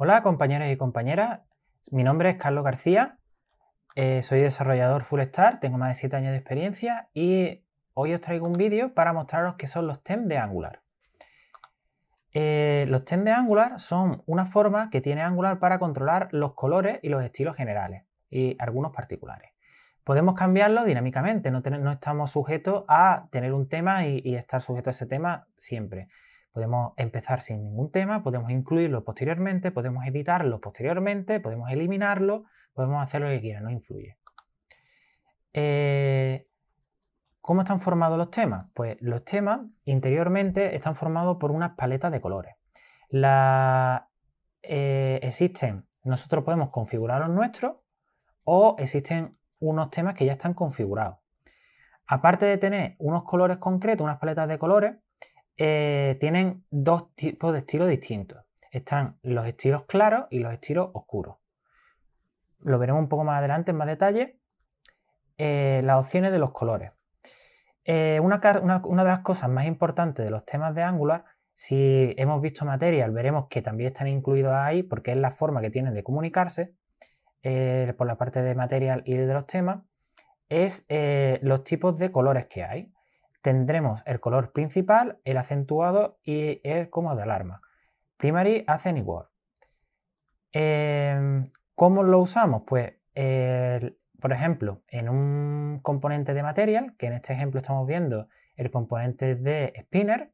Hola compañeros y compañeras, mi nombre es Carlos García, eh, soy desarrollador Full Star, tengo más de 7 años de experiencia y hoy os traigo un vídeo para mostraros qué son los TEM de Angular. Eh, los TEM de Angular son una forma que tiene Angular para controlar los colores y los estilos generales y algunos particulares. Podemos cambiarlo dinámicamente, no, estamos sujetos a tener un tema y, y estar sujetos a ese tema siempre. Podemos empezar sin ningún tema, podemos incluirlo posteriormente, podemos editarlo posteriormente, podemos eliminarlo, podemos hacer lo que quiera, no influye. Eh, ¿Cómo están formados los temas? Pues los temas interiormente están formados por unas paletas de colores. La, eh, existen, nosotros podemos configurar los nuestros o existen unos temas que ya están configurados. Aparte de tener unos colores concretos, unas paletas de colores, eh, tienen dos tipos de estilos distintos. Están los estilos claros y los estilos oscuros. Lo veremos un poco más adelante en más detalle. Eh, las opciones de los colores. Eh, una, una, de las cosas más importantes de los temas de Angular, si hemos visto Material, veremos que también están incluidos ahí porque es la forma que tienen de comunicarse por la parte de Material y de los temas, es los tipos de colores que hay tendremos el color principal, el acentuado y el como de alarma. Primary accent igual. Em, ¿Cómo lo usamos? Pues, por ejemplo, en un componente de material, que en este ejemplo estamos viendo el componente de spinner,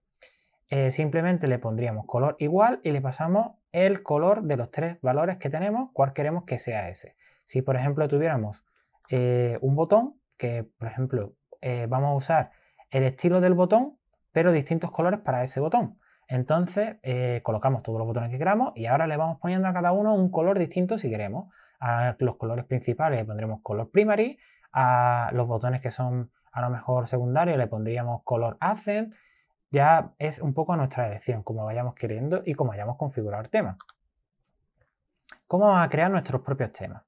eh, simplemente le pondríamos color igual y le pasamos el color de los tres valores que tenemos, cuál queremos que sea ese. Si por ejemplo tuviéramos eh, un botón, que por ejemplo eh, vamos a usar el estilo del botón, pero distintos colores para ese botón. Entonces eh, colocamos todos los botones que queramos y ahora le vamos poniendo a cada uno un color distinto si queremos. A los colores principales le pondremos color primary, a los botones que son a lo mejor secundarios le pondríamos color accent. Ya es un poco a nuestra elección, como vayamos queriendo y como hayamos configurado el tema. ¿Cómo vamos a crear nuestros propios temas?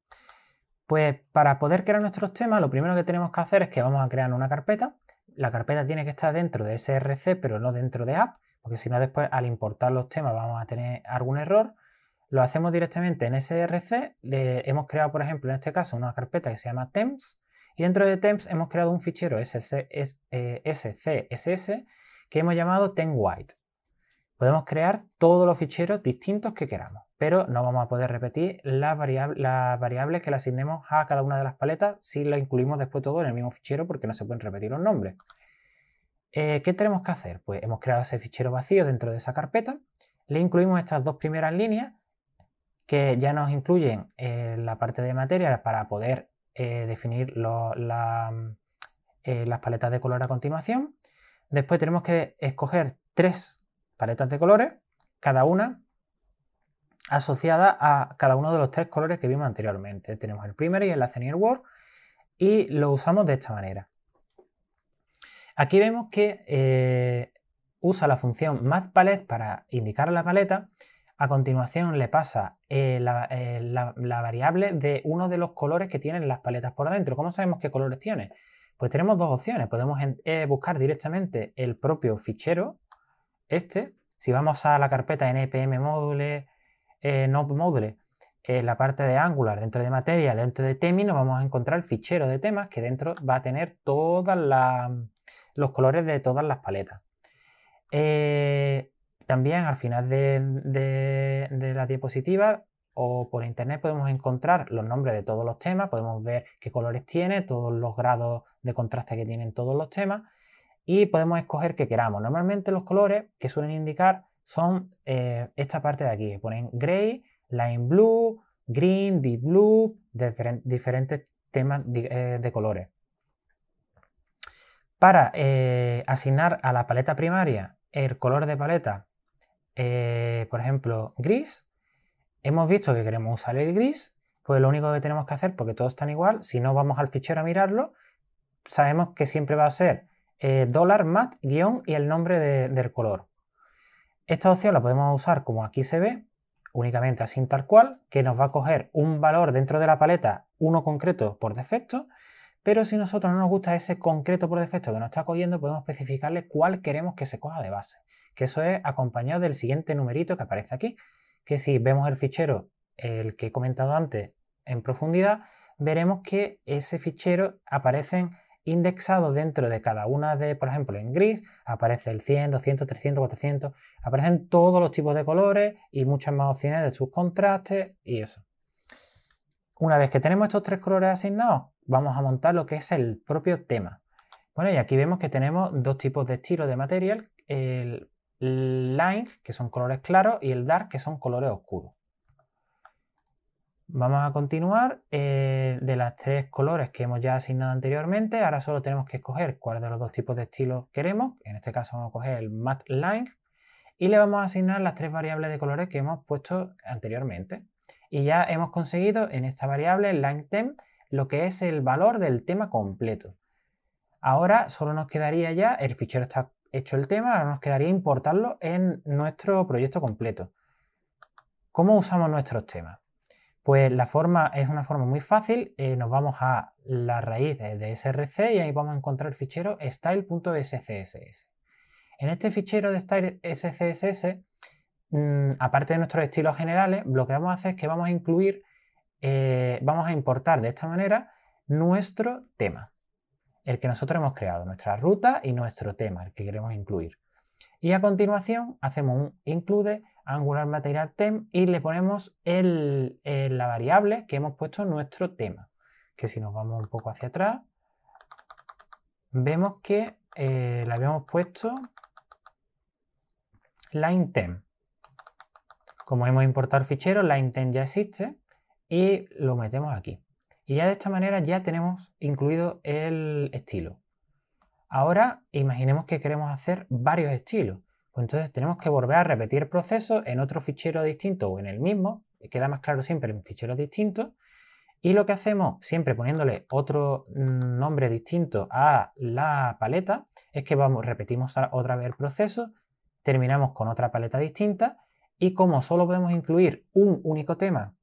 Pues para poder crear nuestros temas, lo primero que tenemos que hacer es que vamos a crear una carpeta la carpeta tiene que estar dentro de SRC, pero no dentro de app, porque si no después al importar los temas vamos a tener algún error. Lo hacemos directamente en SRC, le hemos creado por ejemplo en este caso una carpeta que se llama temps, y dentro de temps hemos creado un fichero SCSS eh, que hemos llamado temp white. Podemos crear todos los ficheros distintos que queramos pero no vamos a poder repetir las, variables que le asignemos a cada una de las paletas si la incluimos después todo en el mismo fichero porque no se pueden repetir los nombres. Eh, ¿Qué tenemos que hacer? Pues hemos creado ese fichero vacío dentro de esa carpeta, le incluimos estas dos primeras líneas que ya nos incluyen eh, la parte de materia para poder eh, definir mm, las paletas de color a continuación. Después tenemos que escoger tres paletas de colores, cada una asociada a cada uno de los tres colores que vimos anteriormente. Tenemos el primer y el senior Word y lo usamos de esta manera. Aquí vemos que eh, usa la función Palette para indicar la paleta. A continuación le pasa eh, eh, la, variable de uno de los colores que tienen las paletas por dentro. ¿Cómo sabemos qué colores tiene? Pues tenemos dos opciones. Podemos buscar directamente el propio fichero, este. Si vamos a la carpeta npm módules eh, eh, la parte de Angular, dentro de Material, dentro de Temi, nos vamos a encontrar el fichero de temas que dentro va a tener todos los colores de todas las paletas. Eh, también al final de, de la diapositiva o por internet podemos encontrar los nombres de todos los temas, podemos ver qué colores tiene, todos los grados de contraste que tienen todos los temas y podemos escoger que queramos. Normalmente los colores que suelen indicar son eh, esta parte de aquí. Ponen gray, line blue, green, deep blue, diferentes temas eh, de, colores. Para eh, asignar a la paleta primaria el color de paleta, por ejemplo, gris, hemos visto que queremos usar el gris, pues lo único que tenemos que hacer, porque todos están igual, si no vamos al fichero a mirarlo, sabemos que siempre va a ser dólar mat guión y el nombre del color. Esta opción la podemos usar como aquí se ve, únicamente así tal cual, que nos va a coger un valor dentro de la paleta, uno concreto por defecto, pero si nosotros no nos gusta ese concreto por defecto que nos está cogiendo, podemos especificarle cuál queremos que se coja de base, que eso es acompañado del siguiente numerito que aparece aquí, que si vemos el fichero, el que he comentado antes, en profundidad, veremos que ese fichero aparece en indexado dentro de cada una de, por ejemplo, en gris aparece el 100, 200, 300, 400, aparecen todos los tipos de colores y muchas más opciones de sus contrastes y eso. Una vez que tenemos estos tres colores asignados, vamos a montar lo que es el propio tema. Bueno, y aquí vemos que tenemos dos tipos de estilos de material, el line, que son colores claros, y el dark, que son colores oscuros. Vamos a continuar eh, de las tres colores que hemos ya asignado anteriormente. Ahora solo tenemos que escoger cuál de los dos tipos de estilos queremos. En este caso vamos a coger el mat line y le vamos a asignar las tres variables de colores que hemos puesto anteriormente. Y ya hemos conseguido en esta variable line lo que es el valor del tema completo. Ahora solo nos quedaría ya, el fichero está hecho el tema, ahora nos quedaría importarlo en nuestro proyecto completo. ¿Cómo usamos nuestros temas? Pues la forma es una forma muy fácil, eh, nos vamos a la raíz de src y ahí vamos a encontrar el fichero style.scss. En este fichero de style.scss, mm, aparte de nuestros estilos generales, lo que vamos a hacer es que vamos a incluir, eh, vamos a importar de esta manera nuestro tema, el que nosotros hemos creado, nuestra ruta y nuestro tema, el que queremos incluir. Y a continuación hacemos un include angular material tem y le ponemos eh, la variable que hemos puesto en nuestro tema. Que si nos vamos un poco hacia atrás, vemos que eh, le habíamos puesto line tem. Como hemos importado el fichero, line ya existe y lo metemos aquí. Y ya de esta manera ya tenemos incluido el estilo. Ahora imaginemos que queremos hacer varios estilos. Pues entonces tenemos que volver a repetir el proceso en otro fichero distinto o en el mismo, queda más claro siempre en ficheros distintos, y lo que hacemos, siempre poniéndole otro mm, nombre distinto a la paleta, es que vamos, repetimos otra vez el proceso, terminamos con otra paleta distinta, y como solo podemos incluir un único tema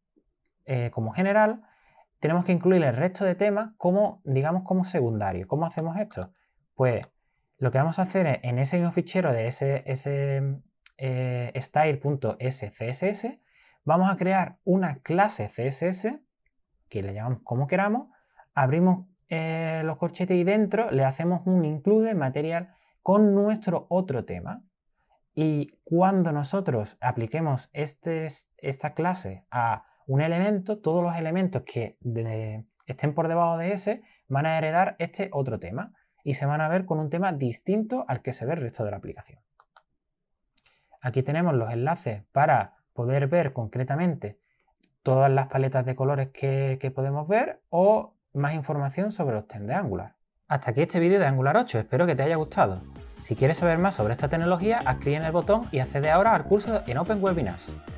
eh, como general, tenemos que incluir el resto de temas como, digamos, como secundario. ¿Cómo hacemos esto? Pues lo que vamos a hacer e-, en ese mismo fichero de ese, eh, style.scss, vamos a crear una clase CSS, que le llamamos como queramos, abrimos eh, los corchetes y dentro le hacemos un include material con nuestro otro tema. Y cuando nosotros apliquemos este, esta clase a un elemento, todos los elementos que estén por debajo de ese van a heredar este otro tema y se van a ver con un tema distinto al que se ve el resto de la aplicación. Aquí tenemos los enlaces para poder ver concretamente todas las paletas de colores que, podemos ver o más información sobre los ten de Angular. Hasta aquí este vídeo de Angular 8, espero que te haya gustado. Si quieres saber más sobre esta tecnología, haz clic en el botón y accede ahora al curso en Open Webinars.